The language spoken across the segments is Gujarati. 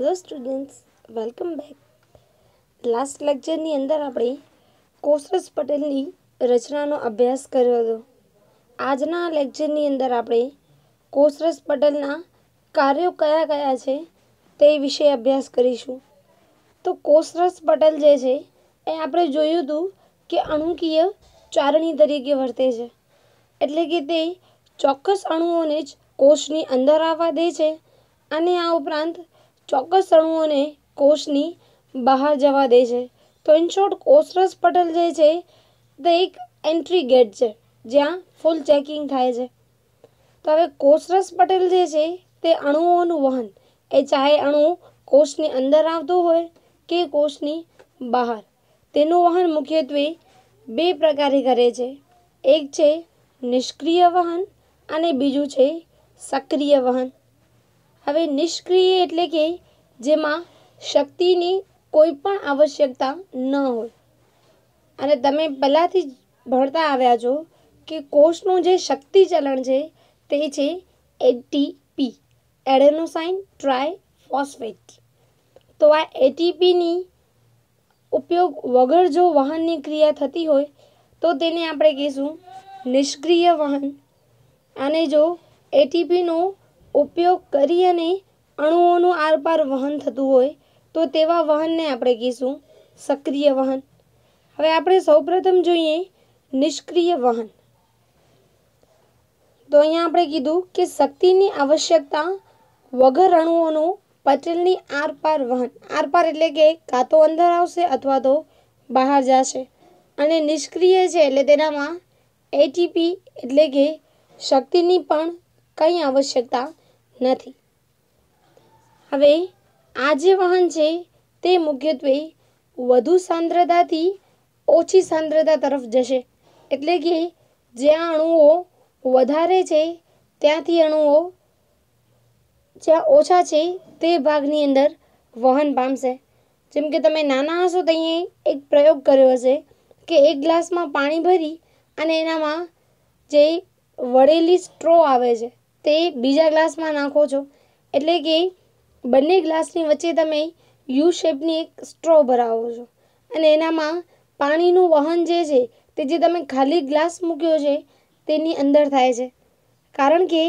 hello students welcome back last લેક્ચરની અંદર આપણે કોશરસ પટેલની રચનાનો અભ્યાસ કર્યો હતો આજના લેક્ચરની અંદર આપણે કોશરસ પટેલના કાર્યો કયા કયા છે તે વિશે અભ્યાસ કરીશું તો કોશરસ પટેલ જે છે એ આપણે જોયું હતું કે અણુકીય ચારણી તરીકે વર્તે છે એટલે કે તે ચોક્કસ અણુઓને જ કોષની અંદર આવવા દે છે અને આ ઉપરાંત ચોક્કસ અણુઓને કોષની બહાર જવા દે છે તો ઇન શોર્ટ કોષરસ પટલ જે છે તે એક એન્ટ્રી ગેટ છે જ્યાં ફૂલ ચેકિંગ થાય છે તો હવે કોષરસ પટલ જે છે તે અણુઓનું વહન એ ચાહે અણુ કોષની અંદર આવતું હોય કે કોષની બહાર તેનું વહન મુખ્યત્વે બે પ્રકારે કરે છે એક છે નિષ્ક્રિય વહન અને બીજું છે સક્રિય વહન હવે નિષ્ક્રિય એટલે કે જેમાં શક્તિની કોઈ પણ આવશ્યકતા ન હોય અને તમે પહેલાંથી જ ભણતા આવ્યા છો કે કોષનું જે શક્તિ ચલણ છે તે છે એટીપી એડેનોસાઇન ટ્રાય ફોસ્ફેટ તો આ એટીપીની ઉપયોગ વગર જો વાહનની ક્રિયા થતી હોય તો તેને આપણે કહીશું નિષ્ક્રિય વાહન અને જો એટીપીનો ઉપયોગ કરી અને અણુઓનું આરપાર વહન થતું હોય તો તેવા વહનને આપણે કહીશું સક્રિય વહન હવે આપણે સૌપ્રથમ જોઈએ નિષ્ક્રિય વહન તો અહીંયા આપણે કીધું કે શક્તિની આવશ્યકતા વગર અણુઓનું પટેલની આરપાર વહન આરપાર એટલે કે કાં તો અંદર આવશે અથવા તો બહાર જશે અને નિષ્ક્રિય છે એટલે તેનામાં એટીપી એટલે કે શક્તિની પણ કંઈ આવશ્યકતા નથી હવે આ જે વહન છે તે મુખ્યત્વે વધુ સાંદ્રતાથી ઓછી સાંદ્રતા તરફ જશે એટલે કે જ્યાં અણુઓ વધારે છે ત્યાંથી અણુઓ જ્યાં ઓછા છે તે ભાગની અંદર વહન પામશે જેમ કે તમે નાના હશો તો એક પ્રયોગ કર્યો હશે કે એક ગ્લાસમાં પાણી ભરી અને એનામાં જે વળેલી સ્ટ્રો આવે છે તે બીજા ગ્લાસમાં નાખો છો એટલે કે બંને ગ્લાસની વચ્ચે તમે યુ શેપની એક સ્ટ્રો ભરાવો છો અને એનામાં પાણીનું વહન જે છે તે જે તમે ખાલી ગ્લાસ મૂક્યો છે તેની અંદર થાય છે કારણ કે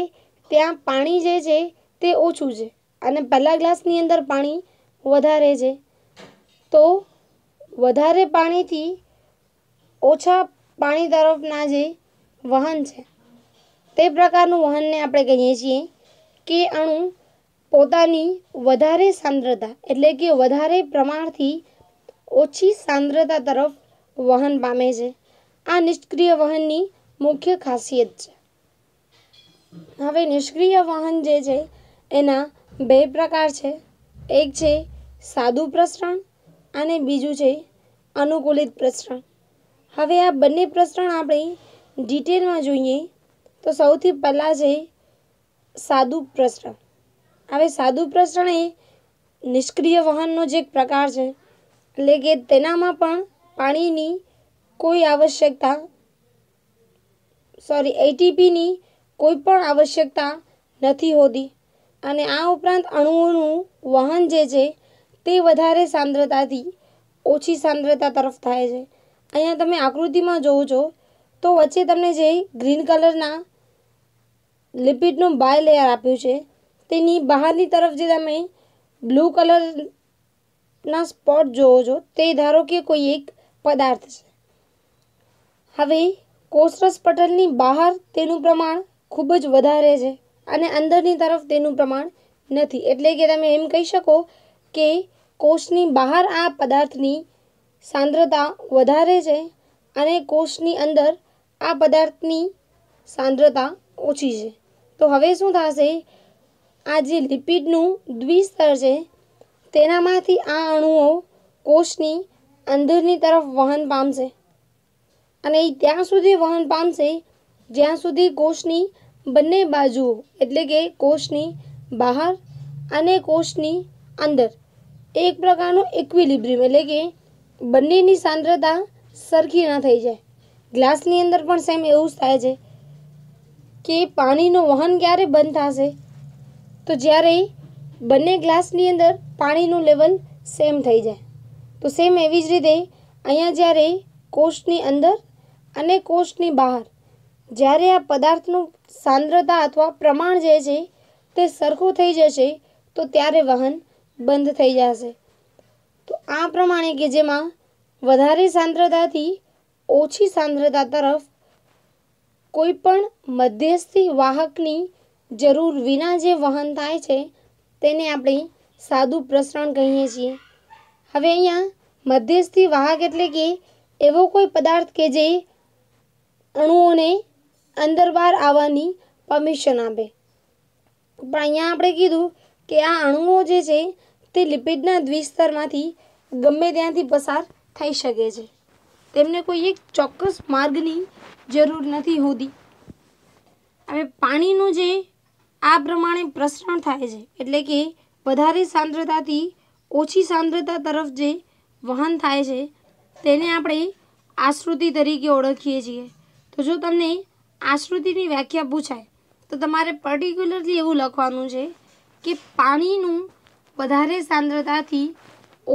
ત્યાં પાણી જે છે તે ઓછું છે અને પહેલાં ગ્લાસની અંદર પાણી વધારે છે તો વધારે પાણીથી ઓછા પાણી તરફના જે વહન છે તે પ્રકારનું વહનને આપણે કહીએ છીએ કે અણુ પોતાની વધારે સાંદ્રતા એટલે કે વધારે પ્રમાણથી ઓછી સાંદ્રતા તરફ વહન પામે છે આ નિષ્ક્રિય વહનની મુખ્ય ખાસિયત છે હવે નિષ્ક્રિય વહન જે છે એના બે પ્રકાર છે એક છે સાદું પ્રસરણ અને બીજું છે અનુકૂલિત પ્રસરણ હવે આ બંને પ્રસરણ આપણે ડિટેલમાં જોઈએ તો સૌથી પહેલાં છે સાદું પ્રસરણ હવે સાદું પ્રસરણ એ નિષ્ક્રિય વાહનનો જે એક પ્રકાર છે એટલે કે તેનામાં પણ પાણીની કોઈ આવશ્યકતા સોરી એટીપીની કોઈ પણ આવશ્યકતા નથી હોતી અને આ ઉપરાંત અણુઓનું વહન જે છે તે વધારે સાંદ્રતાથી ઓછી સાંદ્રતા તરફ થાય છે અહીંયા તમે આકૃતિમાં જોવો છો તો વચ્ચે તમને જે ગ્રીન કલરના લિપિડનું બાય લેયર આપ્યું છે તેની બહારની તરફ જે તમે બ્લુ કલરના સ્પોટ જોવો છો તે ધારો કે કોઈ એક પદાર્થ છે હવે કોષરસ પટલની બહાર તેનું પ્રમાણ ખૂબ જ વધારે છે અને અંદરની તરફ તેનું પ્રમાણ નથી એટલે કે તમે એમ કહી શકો કે કોષની બહાર આ પદાર્થની સાંદ્રતા વધારે છે અને કોષની અંદર આ પદાર્થની સાંદ્રતા ઓછી છે તો હવે શું થશે આ જે લિપિડનું દ્વિસ્તર છે તેનામાંથી આ અણુઓ કોષની અંદરની તરફ વહન પામશે અને એ ત્યાં સુધી વહન પામશે જ્યાં સુધી કોષની બંને બાજુઓ એટલે કે કોષની બહાર અને કોષની અંદર એક પ્રકારનું ઇક્વિલિબ્રિયમ એટલે કે બંનેની સાંદ્રતા સરખી ન થઈ જાય ગ્લાસની અંદર પણ સેમ એવું જ થાય છે કે પાણીનું વહન ક્યારે બંધ થશે તો જ્યારે બંને ગ્લાસની અંદર પાણીનું લેવલ સેમ થઈ જાય તો સેમ એવી જ રીતે અહીંયા જ્યારે કોષની અંદર અને કોષની બહાર જ્યારે આ પદાર્થનું સાંદ્રતા અથવા પ્રમાણ જે છે તે સરખું થઈ જશે તો ત્યારે વહન બંધ થઈ જશે તો આ પ્રમાણે કે જેમાં વધારે સાંદ્રતાથી ઓછી સાંદ્રતા તરફ કોઈપણ મધ્યસ્થી વાહકની જરૂર વિના જે વહન થાય છે તેને આપણે સાદું પ્રસરણ કહીએ છીએ હવે અહીંયા મધ્યસ્થી વાહક એટલે કે એવો કોઈ પદાર્થ કે જે અણુઓને અંદર બહાર આવવાની પરમિશન આપે પણ અહીંયા આપણે કીધું કે આ અણુઓ જે છે તે લિપિડના દ્વિસ્તરમાંથી ગમે ત્યાંથી પસાર થઈ શકે છે તેમને કોઈ એક ચોક્કસ માર્ગની જરૂર નથી હોતી હવે પાણીનું જે આ પ્રમાણે પ્રસરણ થાય છે એટલે કે વધારે સાંદ્રતાથી ઓછી સાંદ્રતા તરફ જે વહન થાય છે તેને આપણે આશ્રુતિ તરીકે ઓળખીએ છીએ તો જો તમને આશ્રુતિની વ્યાખ્યા પૂછાય તો તમારે પર્ટિક્યુલરલી એવું લખવાનું છે કે પાણીનું વધારે સાંદ્રતાથી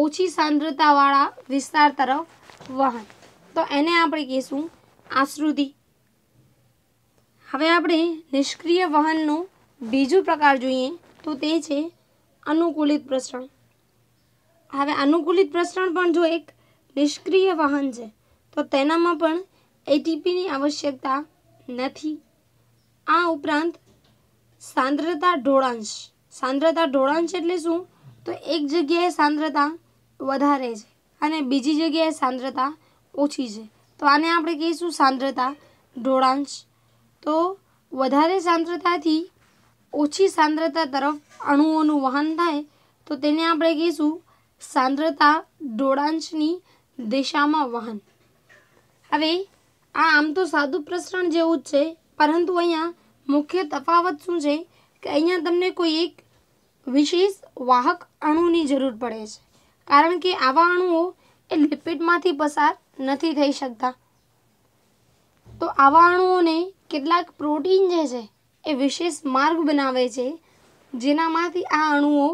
ઓછી સાંદ્રતાવાળા વિસ્તાર તરફ વહન તો એને આપણે કહીશું આશ્રુતિ હવે આપણે નિષ્ક્રિય વહનનો બીજો પ્રકાર જોઈએ તો તે છે અનુકૂલિત પ્રસરણ હવે અનુકૂલિત પ્રસરણ પણ જો એક નિષ્ક્રિય વાહન છે તો તેનામાં પણ એટીપીની આવશ્યકતા નથી આ ઉપરાંત સાંદ્રતા ઢોળાંશ સાંદ્રતા ઢોળાંશ એટલે શું તો એક જગ્યાએ સાંદ્રતા વધારે છે અને બીજી જગ્યાએ સાંદ્રતા ઓછી છે તો આને આપણે કહીશું સાંદ્રતા ઢોળાંશ તો વધારે સાંદ્રતાથી ઓછી સાંદ્રતા તરફ અણુઓનું વહન થાય તો તેને આપણે કહીશું સાંદ્રતા ઢોળાંશની દિશામાં વહન હવે આ આમ તો સાદું પ્રસરણ જેવું જ છે પરંતુ અહીંયા મુખ્ય તફાવત શું છે કે અહીંયા તમને કોઈ એક વિશેષ વાહક અણુની જરૂર પડે છે કારણ કે આવા અણુઓ એ લિપિડમાંથી પસાર નથી થઈ શકતા તો આવા અણુઓને કેટલાક પ્રોટીન જે છે એ વિશેષ માર્ગ બનાવે છે જેનામાંથી આ અણુઓ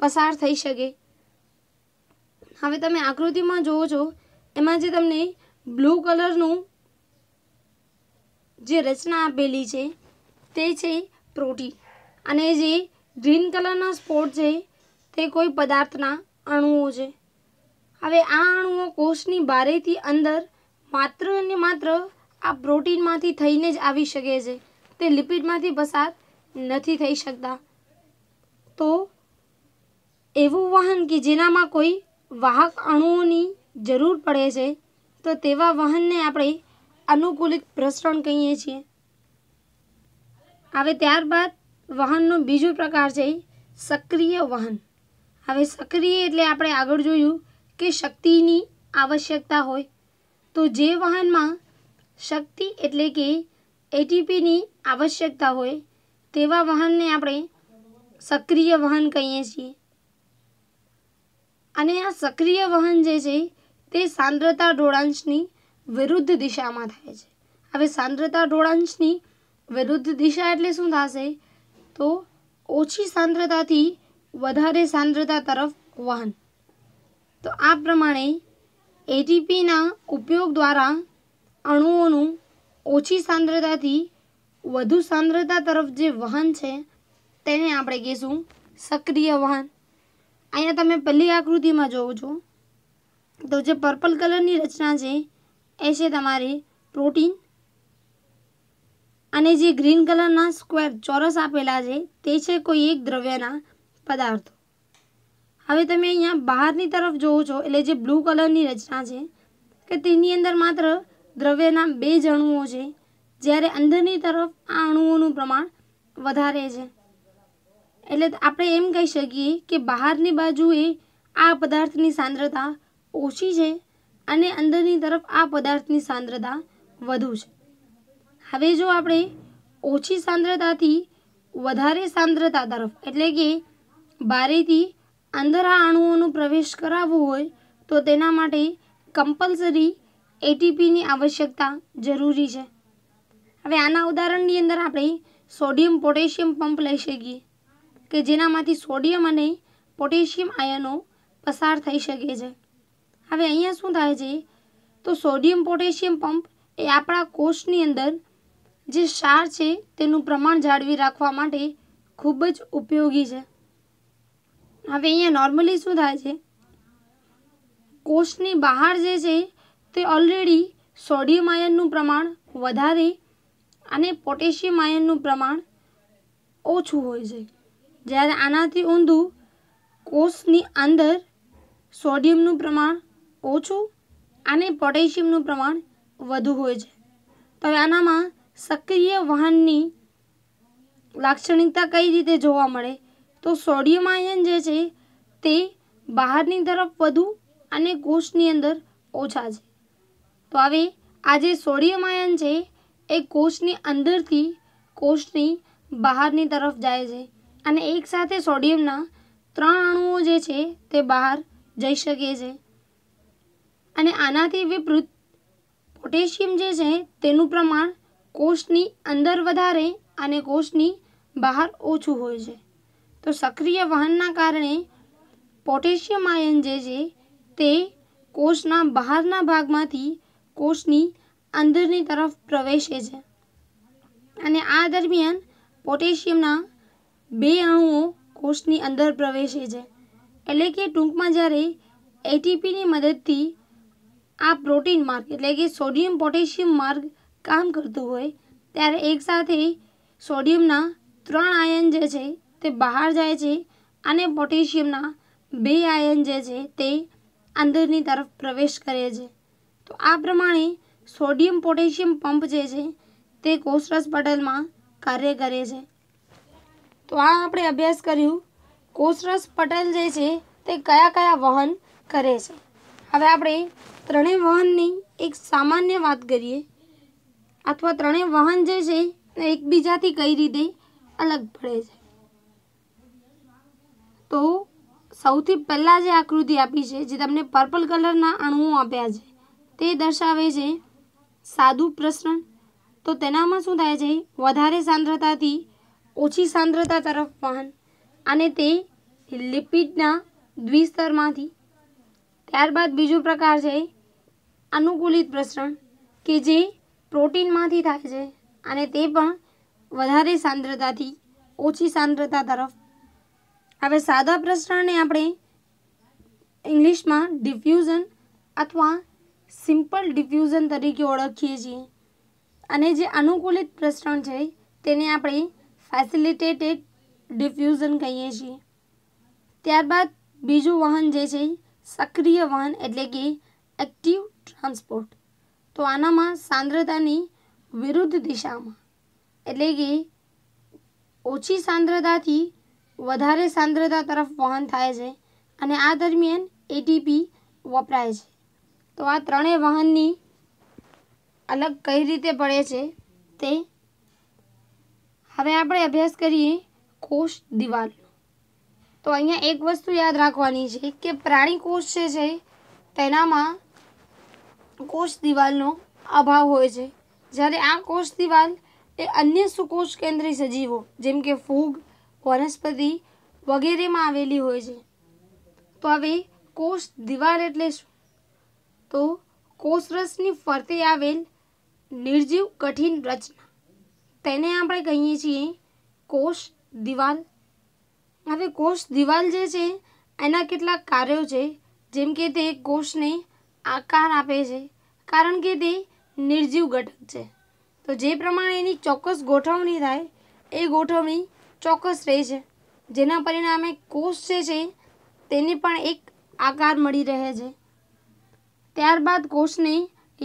પસાર થઈ શકે હવે તમે આકૃતિમાં જુઓ છો એમાં જે તમને બ્લુ કલરનું જે રચના આપેલી છે તે છે પ્રોટીન અને જે ગ્રીન કલરના સ્પોટ છે તે કોઈ પદાર્થના અણુઓ છે હવે આ અણુઓ કોષની બારેથી અંદર માત્ર ને માત્ર આ પ્રોટીનમાંથી થઈને જ આવી શકે છે તે લિપિડમાંથી પસાર નથી થઈ શકતા તો એવું વાહન કે જેનામાં કોઈ વાહક અણુઓની જરૂર પડે છે તો તેવા વાહનને આપણે અનુકૂલિત પ્રસરણ કહીએ છીએ હવે ત્યારબાદ વાહનનો બીજો પ્રકાર છે સક્રિય વાહન હવે સક્રિય એટલે આપણે આગળ જોયું કે શક્તિની આવશ્યકતા હોય તો જે વાહનમાં શક્તિ એટલે કે એટીપીની આવશ્યકતા હોય તેવા વાહનને આપણે સક્રિય વાહન કહીએ છીએ અને આ સક્રિય વાહન જે છે તે સાંદ્રતા ઢોળાંશની વિરુદ્ધ દિશામાં થાય છે હવે સાંદ્રતા ઢોળાંશની વિરુદ્ધ દિશા એટલે શું થશે તો ઓછી સાંદ્રતાથી વધારે સાંદ્રતા તરફ વાહન તો આ પ્રમાણે એટીપીના ઉપયોગ દ્વારા અણુઓનું ઓછી સાંદ્રતાથી વધુ સાંદ્રતા તરફ જે વહન છે તેને આપણે કહીશું સક્રિય વહન અહીંયા તમે પહેલી આકૃતિમાં જોવો છો તો જે પર્પલ કલરની રચના છે એ છે તમારી પ્રોટીન અને જે ગ્રીન કલરના સ્ક્વેર ચોરસ આપેલા છે તે છે કોઈ એક દ્રવ્યના પદાર્થો હવે તમે અહીંયા બહારની તરફ જોવો છો એટલે જે બ્લુ કલરની રચના છે કે તેની અંદર માત્ર દ્રવ્યના બે જ અણુઓ છે જ્યારે અંદરની તરફ આ અણુઓનું પ્રમાણ વધારે છે એટલે આપણે એમ કહી શકીએ કે બહારની બાજુએ આ પદાર્થની સાંદ્રતા ઓછી છે અને અંદરની તરફ આ પદાર્થની સાંદ્રતા વધુ છે હવે જો આપણે ઓછી સાંદ્રતાથી વધારે સાંદ્રતા તરફ એટલે કે ભારેથી અંદર આ અણુઓનો પ્રવેશ કરાવવું હોય તો તેના માટે કમ્પલસરી એટીપીની આવશ્યકતા જરૂરી છે હવે આના ઉદાહરણની અંદર આપણે સોડિયમ પોટેશિયમ પંપ લઈ શકીએ કે જેનામાંથી સોડિયમ અને પોટેશિયમ આયનો પસાર થઈ શકે છે હવે અહીંયા શું થાય છે તો સોડિયમ પોટેશિયમ પંપ એ આપણા કોષની અંદર જે ક્ષાર છે તેનું પ્રમાણ જાળવી રાખવા માટે ખૂબ જ ઉપયોગી છે હવે અહીંયા નોર્મલી શું થાય છે કોષની બહાર જે છે તે ઓલરેડી સોડિયમ આયનનું પ્રમાણ વધારે અને પોટેશિયમ આયનનું પ્રમાણ ઓછું હોય છે જ્યારે આનાથી ઊંધું કોષની અંદર સોડિયમનું પ્રમાણ ઓછું અને પોટેશિયમનું પ્રમાણ વધુ હોય છે તો આનામાં સક્રિય વાહનની લાક્ષણિકતા કઈ રીતે જોવા મળે તો સોડિયમ આયન જે છે તે બહારની તરફ વધુ અને કોષની અંદર ઓછા છે તો હવે આ જે સોડિયમ આયન છે એ કોષની અંદરથી કોષની બહારની તરફ જાય છે અને એકસાથે સોડિયમના ત્રણ અણુઓ જે છે તે બહાર જઈ શકે છે અને આનાથી વિપરીત પોટેશિયમ જે છે તેનું પ્રમાણ કોષની અંદર વધારે અને કોષની બહાર ઓછું હોય છે તો સક્રિય વહનના કારણે પોટેશિયમ આયન જે છે તે કોષના બહારના ભાગમાંથી કોષની અંદરની તરફ પ્રવેશે છે અને આ દરમિયાન પોટેશિયમના બે અણુઓ કોષની અંદર પ્રવેશે છે એટલે કે ટૂંકમાં જ્યારે એટીપીની મદદથી આ પ્રોટીન માર્ગ એટલે કે સોડિયમ પોટેશિયમ માર્ગ કામ કરતું હોય ત્યારે એકસાથે સોડિયમના ત્રણ આયન જે છે તે બહાર જાય છે અને પોટેશિયમના બે આયન જે છે તે અંદરની તરફ પ્રવેશ કરે છે તો આ પ્રમાણે સોડિયમ પોટેશિયમ પંપ જે છે તે કોષરસ પટલમાં કાર્ય કરે છે તો આ આપણે અભ્યાસ કર્યું કોષરસ પટલ જે છે તે કયા કયા વહન કરે છે હવે આપણે ત્રણેય વહનની એક સામાન્ય વાત કરીએ અથવા ત્રણેય વહન જે છે એકબીજાથી કઈ રીતે અલગ પડે છે તો સૌથી પહેલાં જે આકૃતિ આપી છે જે તમને પર્પલ કલરના અણુઓ આપ્યા છે તે દર્શાવે છે સાદું પ્રસરણ તો તેનામાં શું થાય છે વધારે સાંદ્રતાથી ઓછી સાંદ્રતા તરફ વહન અને તે લિપિડના દ્વિસ્તરમાંથી ત્યારબાદ બીજો પ્રકાર છે અનુકૂલિત પ્રસરણ કે જે પ્રોટીનમાંથી થાય છે અને તે પણ વધારે સાંદ્રતાથી ઓછી સાંદ્રતા તરફ હવે સાદા પ્રસરણને આપણે ઇંગ્લિશમાં ડિફ્યુઝન અથવા સિમ્પલ ડિફ્યુઝન તરીકે ઓળખીએ છીએ અને જે અનુકૂલિત પ્રસરણ છે તેને આપણે ફેસિલિટેટેડ ડિફ્યુઝન કહીએ છીએ ત્યારબાદ બીજું વાહન જે છે સક્રિય વાહન એટલે કે એક્ટિવ ટ્રાન્સપોર્ટ તો આનામાં સાંદ્રતાની વિરુદ્ધ દિશામાં એટલે કે ઓછી સાંદ્રતાથી વધારે સાંદ્રતા તરફ વહન થાય છે અને આ દરમિયાન એટીપી વપરાય છે તો આ ત્રણેય વહનની અલગ કઈ રીતે પડે છે તે હવે આપણે અભ્યાસ કરીએ કોષ દિવાલ તો અહીંયા એક વસ્તુ યાદ રાખવાની છે કે પ્રાણી કોષ છે જે તેનામાં કોષ દિવાલનો અભાવ હોય છે જ્યારે આ કોષ દિવાલ એ અન્ય સુકોષ કેન્દ્રીય સજીવો જેમ કે ફૂગ વનસ્પતિ વગેરેમાં આવેલી હોય છે તો હવે કોષ દિવાલ એટલે શું તો કોષરસની ફરતે આવેલ નિર્જીવ કઠિન રચના તેને આપણે કહીએ છીએ કોષ દિવાલ હવે કોષ દિવાલ જે છે એના કેટલાક કાર્યો છે જેમ કે તે કોષને આકાર આપે છે કારણ કે તે નિર્જીવ ઘટક છે તો જે પ્રમાણે એની ચોક્કસ ગોઠવણી થાય એ ગોઠવણી ચોક્કસ રહે છે જેના પરિણામે કોષ જે છે તેને પણ એક આકાર મળી રહે છે ત્યારબાદ કોષને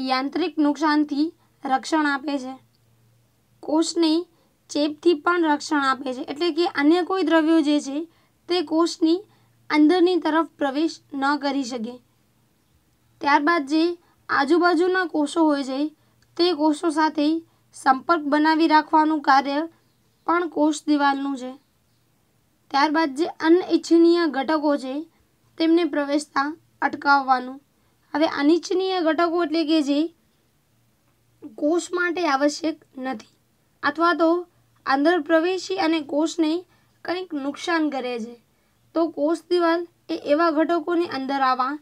યાંત્રિક નુકસાનથી રક્ષણ આપે છે કોષને ચેપથી પણ રક્ષણ આપે છે એટલે કે અન્ય કોઈ દ્રવ્યો જે છે તે કોષની અંદરની તરફ પ્રવેશ ન કરી શકે ત્યારબાદ જે આજુબાજુના કોષો હોય છે તે કોષો સાથે સંપર્ક બનાવી રાખવાનું કાર્ય પણ કોષ દિવાલનું છે ત્યારબાદ જે અનિચ્છનીય ઘટકો છે તેમને પ્રવેશતા અટકાવવાનું હવે અનિચ્છનીય ઘટકો એટલે કે જે કોષ માટે આવશ્યક નથી અથવા તો અંદર પ્રવેશી અને કોષને કંઈક નુકસાન કરે છે તો કોષ દિવાલ એ એવા ઘટકોને અંદર આવવા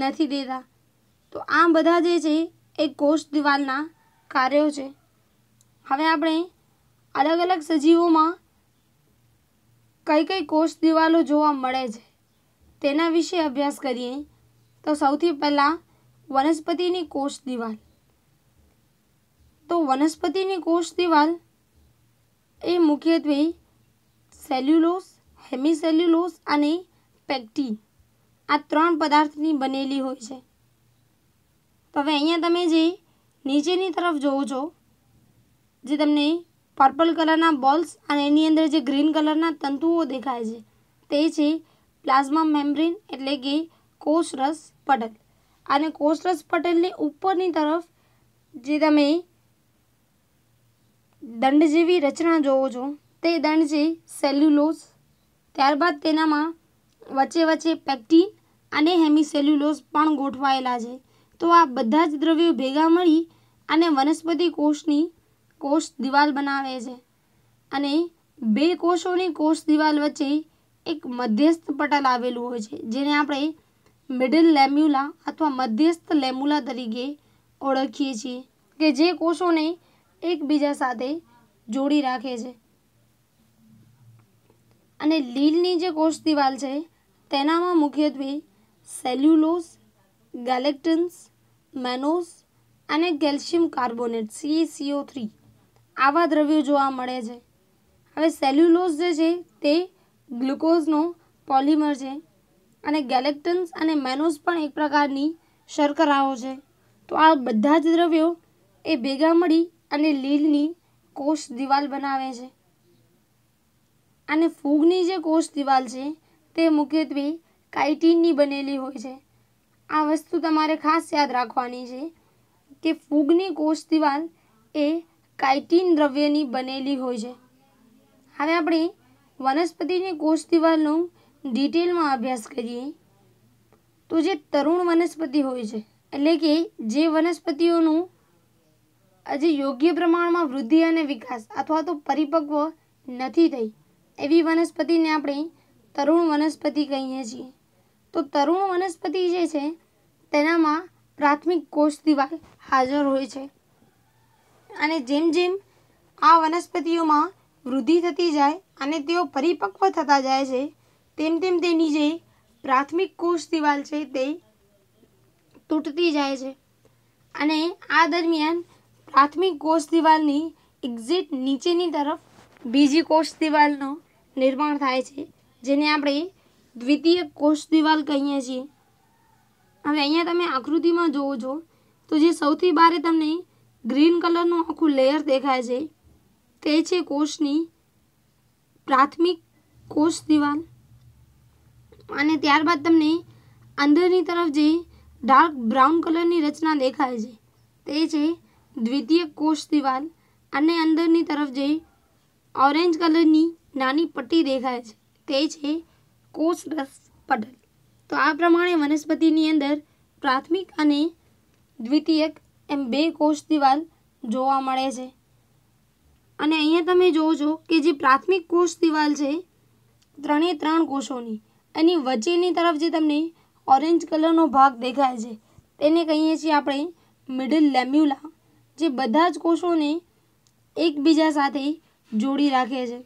નથી દેતા તો આ બધા જે છે એ કોષ દિવાલના કાર્યો છે હવે આપણે અલગ અલગ સજીવોમાં કઈ કઈ કોષ દિવાલો જોવા મળે છે તેના વિશે અભ્યાસ કરીએ તો સૌથી પહેલાં વનસ્પતિની કોષ દિવાલ તો વનસ્પતિની કોષ દિવાલ એ મુખ્યત્વે સેલ્યુલોસ હેમિસેલ્યુલોસ અને પેક્ટિન આ ત્રણ પદાર્થની બનેલી હોય છે તો હવે અહીંયા તમે જે નીચેની તરફ જોવો છો જે તમને પર્પલ કલરના બોલ્સ અને એની અંદર જે ગ્રીન કલરના તંતુઓ દેખાય છે તે છે પ્લાઝમા મેમ્બ્રેન એટલે કે કોષરસ પટલ અને કોષરસ પટલની ઉપરની તરફ જે તમે દંડ જેવી રચના જોવો છો તે દંડ છે સેલ્યુલોઝ ત્યારબાદ તેનામાં વચ્ચે વચ્ચે પેક્ટિન અને હેમિસેલ્યુલોઝ પણ ગોઠવાયેલા છે તો આ બધા જ દ્રવ્યો ભેગા મળી અને વનસ્પતિ કોષની કોષ દિવાલ બનાવે છે અને બે કોષોની કોષ દિવાલ વચ્ચે એક મધ્યસ્થ પટલ આવેલું હોય છે જેને આપણે મિડલ લેમ્યુલા અથવા મધ્યસ્થ લેમ્યુલા તરીકે ઓળખીએ છીએ કે જે કોષોને એકબીજા સાથે જોડી રાખે છે અને લીલની જે કોષ દિવાલ છે તેનામાં મુખ્યત્વે સેલ્યુલોસ ગેલેક્ટન્સ મેનોઝ અને કેલ્શિયમ કાર્બોનેટ સીસીઓ થ્રી આવા દ્રવ્યો જોવા મળે છે હવે સેલ્યુલોઝ જે છે તે ગ્લુકોઝનો પોલિમર છે અને ગેલેક્ટન્સ અને મેનોઝ પણ એક પ્રકારની શર્કરાઓ છે તો આ બધા જ દ્રવ્યો એ ભેગા મળી અને લીલની કોષ દિવાલ બનાવે છે અને ફૂગની જે કોષ દિવાલ છે તે મુખ્યત્વે કાઇટીનની બનેલી હોય છે આ વસ્તુ તમારે ખાસ યાદ રાખવાની છે કે ફૂગની કોષ દિવાલ એ કાઇટિન દ્રવ્યની બનેલી હોય છે હવે આપણે વનસ્પતિની કોષ દિવાલનો ડિટેલમાં અભ્યાસ કરીએ તો જે તરુણ વનસ્પતિ હોય છે એટલે કે જે વનસ્પતિઓનું આજે યોગ્ય પ્રમાણમાં વૃદ્ધિ અને વિકાસ અથવા તો પરિપક્વ નથી થઈ એવી વનસ્પતિને આપણે તરુણ વનસ્પતિ કહીએ છીએ તો તરુણ વનસ્પતિ જે છે તેનામાં પ્રાથમિક કોષ દિવાલ હાજર હોય છે અને જેમ જેમ આ વનસ્પતિઓમાં વૃદ્ધિ થતી જાય અને તેઓ પરિપક્વ થતા જાય છે તેમ તેમ તેની જે પ્રાથમિક કોષ દિવાલ છે તે તૂટતી જાય છે અને આ દરમિયાન પ્રાથમિક કોષ દિવાલની એક્ઝિટ નીચેની તરફ બીજી કોષ દિવાલનો નિર્માણ થાય છે જેને આપણે દ્વિતીય કોષ દિવાલ કહીએ છીએ હવે અહીંયા તમે આકૃતિમાં જોવો છો તો જે સૌથી બારે તમને ગ્રીન કલરનું આખું લેયર દેખાય છે તે છે કોષની પ્રાથમિક કોષ દિવાલ અને ત્યારબાદ તમને અંદરની તરફ જે ડાર્ક બ્રાઉન કલરની રચના દેખાય છે તે છે દ્વિતીય કોષ દિવાલ અને અંદરની તરફ જે ઓરેન્જ કલરની નાની પટ્ટી દેખાય છે તે છે કોષ રસ પટલ તો આ પ્રમાણે વનસ્પતિની અંદર પ્રાથમિક અને દ્વિતીયક એમ બે કોષ દિવાલ જોવા મળે છે અને અહીંયા તમે જોવો છો કે જે પ્રાથમિક કોષ દિવાલ છે ત્રણે ત્રણ કોષોની એની વચ્ચેની તરફ જે તમને ઓરેન્જ કલરનો ભાગ દેખાય છે તેને કહીએ છીએ આપણે મિડલ લેમ્યુલા જે બધા જ કોષોને એકબીજા સાથે જોડી રાખે છે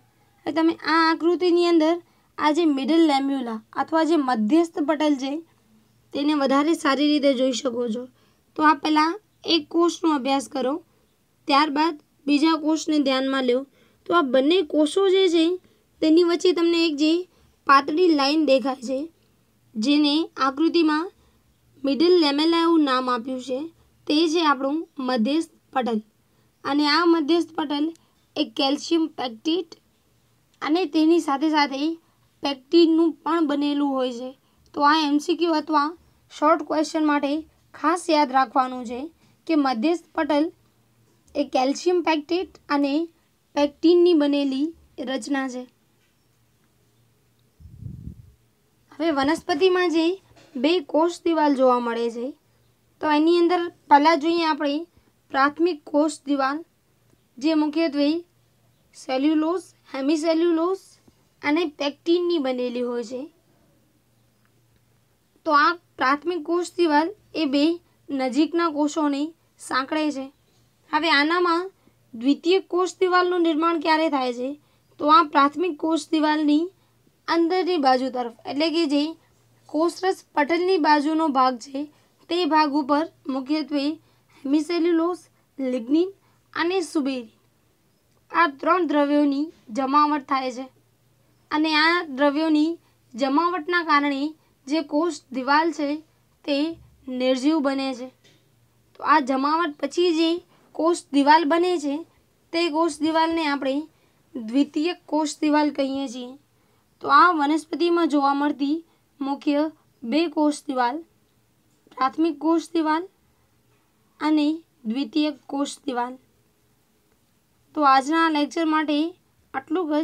તમે આ આકૃતિની અંદર આ જે મિડલ લેમ્યુલા અથવા જે મધ્યસ્થ પટલ છે તેને વધારે સારી રીતે જોઈ શકો છો તો આ પહેલાં એક કોષનો અભ્યાસ કરો ત્યારબાદ બીજા કોષને ધ્યાનમાં લો તો આ બંને કોષો જે છે તેની વચ્ચે તમને એક જે પાતળી લાઈન દેખાય છે જેને આકૃતિમાં મિડલ લેમેલા એવું નામ આપ્યું છે તે છે આપણું મધ્યસ્થ પટલ અને આ મધ્યસ્થ પટલ એક કેલ્શિયમ પેક્ટિટ અને તેની સાથે સાથે પેક્ટિનનું પણ બનેલું હોય છે તો આ એમસીક્યુ અથવા શોર્ટ ક્વેશ્ચન માટે ખાસ યાદ રાખવાનું છે કે મધ્યસ્થ પટલ એ કેલ્શિયમ પેક્ટેટ અને પેક્ટિનની બનેલી રચના છે હવે વનસ્પતિમાં જે બે કોષ દિવાલ જોવા મળે છે તો એની અંદર પહેલાં જોઈએ આપણે પ્રાથમિક કોષ દિવાલ જે મુખ્યત્વે સેલ્યુલોસ હેમિસેલ્યુલોસ અને પેક્ટિનની બનેલી હોય છે તો આ પ્રાથમિક કોષ દિવાલ એ બે નજીકના કોષોની સાંકળે છે હવે આનામાં દ્વિતીય કોષ દિવાલનું નિર્માણ ક્યારે થાય છે તો આ પ્રાથમિક કોષ દિવાલની અંદરની બાજુ તરફ એટલે કે જે કોષરસ પટલની બાજુનો ભાગ છે તે ભાગ ઉપર મુખ્યત્વે હેમિસેલ્યુલોસ લિગ્નિન અને સુબેરિન આ ત્રણ દ્રવ્યોની જમાવટ થાય છે અને આ દ્રવ્યોની જમાવટના કારણે જે કોષ દિવાલ છે તે નિર્જીવ બને છે તો આ જમાવટ પછી જે કોષ દિવાલ બને છે તે કોષ દિવાલને આપણે દ્વિતીય કોષ દિવાલ કહીએ છીએ તો આ વનસ્પતિમાં જોવા મળતી મુખ્ય બે કોષ દિવાલ પ્રાથમિક કોષ દિવાલ અને દ્વિતીય કોષ દિવાલ તો આજના લેક્ચર માટે આટલું જ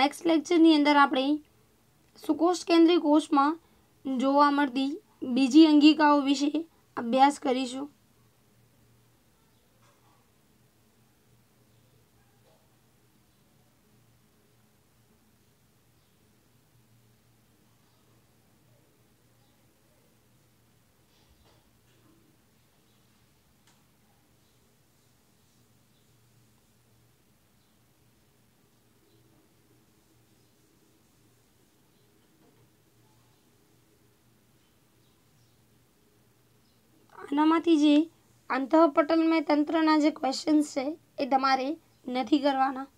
નેક્સ્ટ લેક્ચરની અંદર આપણે સુકોષ કેન્દ્રીય કોષમાં જોવા મળતી બીજી અંગિકાઓ વિશે અભ્યાસ કરીશું આપનામાંથી જે અંતઃપટલમય તંત્રના જે ક્વેશ્ચન્સ છે એ તમારે નથી કરવાના